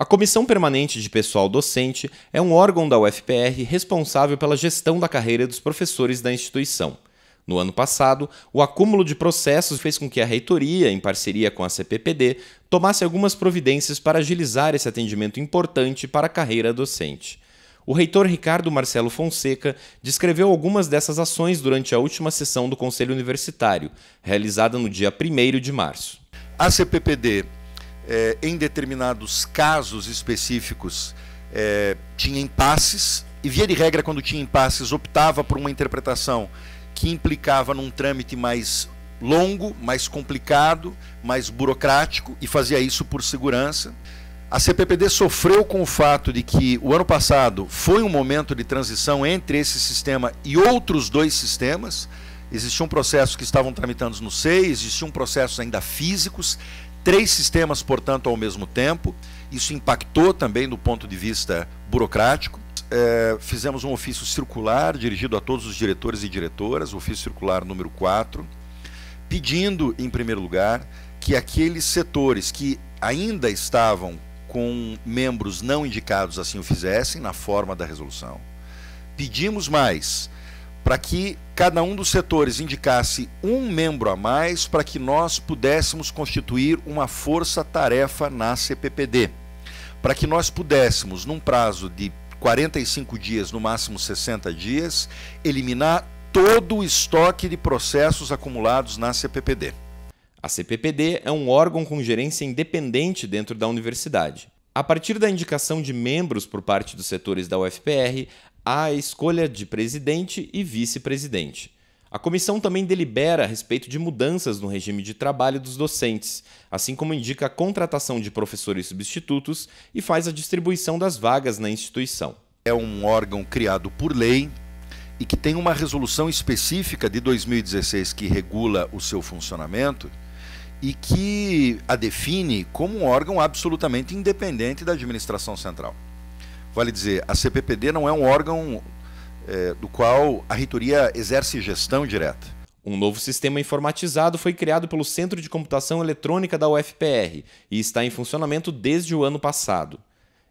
A Comissão Permanente de Pessoal Docente é um órgão da UFPR responsável pela gestão da carreira dos professores da instituição. No ano passado, o acúmulo de processos fez com que a reitoria, em parceria com a CPPD, tomasse algumas providências para agilizar esse atendimento importante para a carreira docente. O reitor Ricardo Marcelo Fonseca descreveu algumas dessas ações durante a última sessão do Conselho Universitário, realizada no dia 1 de março. A CPPD é, em determinados casos específicos, é, tinha impasses, e via de regra, quando tinha impasses, optava por uma interpretação que implicava num trâmite mais longo, mais complicado, mais burocrático, e fazia isso por segurança. A CPPD sofreu com o fato de que o ano passado foi um momento de transição entre esse sistema e outros dois sistemas. Existiam processos que estavam tramitando no SEI, existiam processos ainda físicos, três sistemas, portanto, ao mesmo tempo. Isso impactou também do ponto de vista burocrático. É, fizemos um ofício circular dirigido a todos os diretores e diretoras, o ofício circular número 4, pedindo, em primeiro lugar, que aqueles setores que ainda estavam com membros não indicados assim o fizessem, na forma da resolução. Pedimos mais para que cada um dos setores indicasse um membro a mais para que nós pudéssemos constituir uma força-tarefa na CPPD. Para que nós pudéssemos, num prazo de 45 dias, no máximo 60 dias, eliminar todo o estoque de processos acumulados na CPPD. A CPPD é um órgão com gerência independente dentro da universidade. A partir da indicação de membros por parte dos setores da UFPR, a escolha de presidente e vice-presidente. A comissão também delibera a respeito de mudanças no regime de trabalho dos docentes, assim como indica a contratação de professores substitutos e faz a distribuição das vagas na instituição. É um órgão criado por lei e que tem uma resolução específica de 2016 que regula o seu funcionamento e que a define como um órgão absolutamente independente da administração central. Vale dizer, a CPPD não é um órgão é, do qual a reitoria exerce gestão direta. Um novo sistema informatizado foi criado pelo Centro de Computação Eletrônica da UFPR e está em funcionamento desde o ano passado.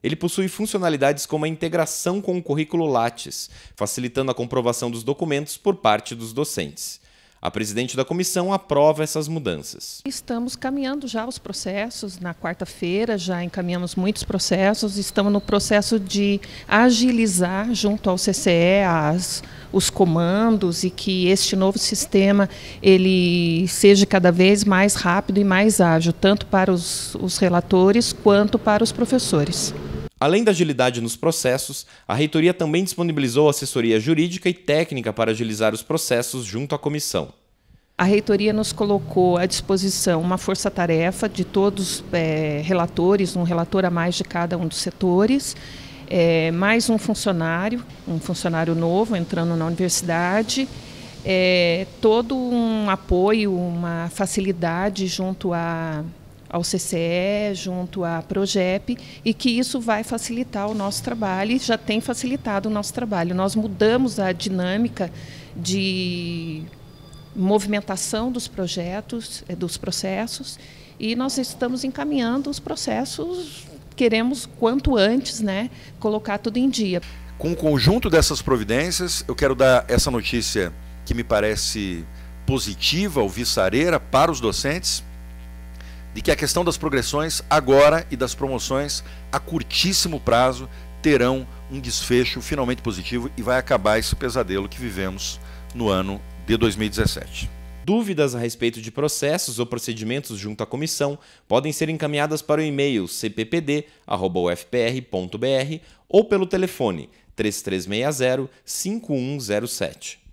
Ele possui funcionalidades como a integração com o currículo Lattes, facilitando a comprovação dos documentos por parte dos docentes. A presidente da comissão aprova essas mudanças. Estamos caminhando já os processos. Na quarta-feira já encaminhamos muitos processos. Estamos no processo de agilizar junto ao CCE as, os comandos e que este novo sistema ele seja cada vez mais rápido e mais ágil, tanto para os, os relatores quanto para os professores. Além da agilidade nos processos, a reitoria também disponibilizou assessoria jurídica e técnica para agilizar os processos junto à comissão. A reitoria nos colocou à disposição uma força-tarefa de todos é, relatores, um relator a mais de cada um dos setores, é, mais um funcionário, um funcionário novo entrando na universidade, é, todo um apoio, uma facilidade junto a ao CCE, junto à Progep, e que isso vai facilitar o nosso trabalho e já tem facilitado o nosso trabalho. Nós mudamos a dinâmica de movimentação dos projetos, eh, dos processos, e nós estamos encaminhando os processos, queremos quanto antes, né, colocar tudo em dia. Com o conjunto dessas providências, eu quero dar essa notícia que me parece positiva, alvissareira para os docentes, de que a questão das progressões agora e das promoções a curtíssimo prazo terão um desfecho finalmente positivo e vai acabar esse pesadelo que vivemos no ano de 2017. Dúvidas a respeito de processos ou procedimentos junto à comissão podem ser encaminhadas para o e-mail cppd.ufpr.br ou pelo telefone 3360 5107.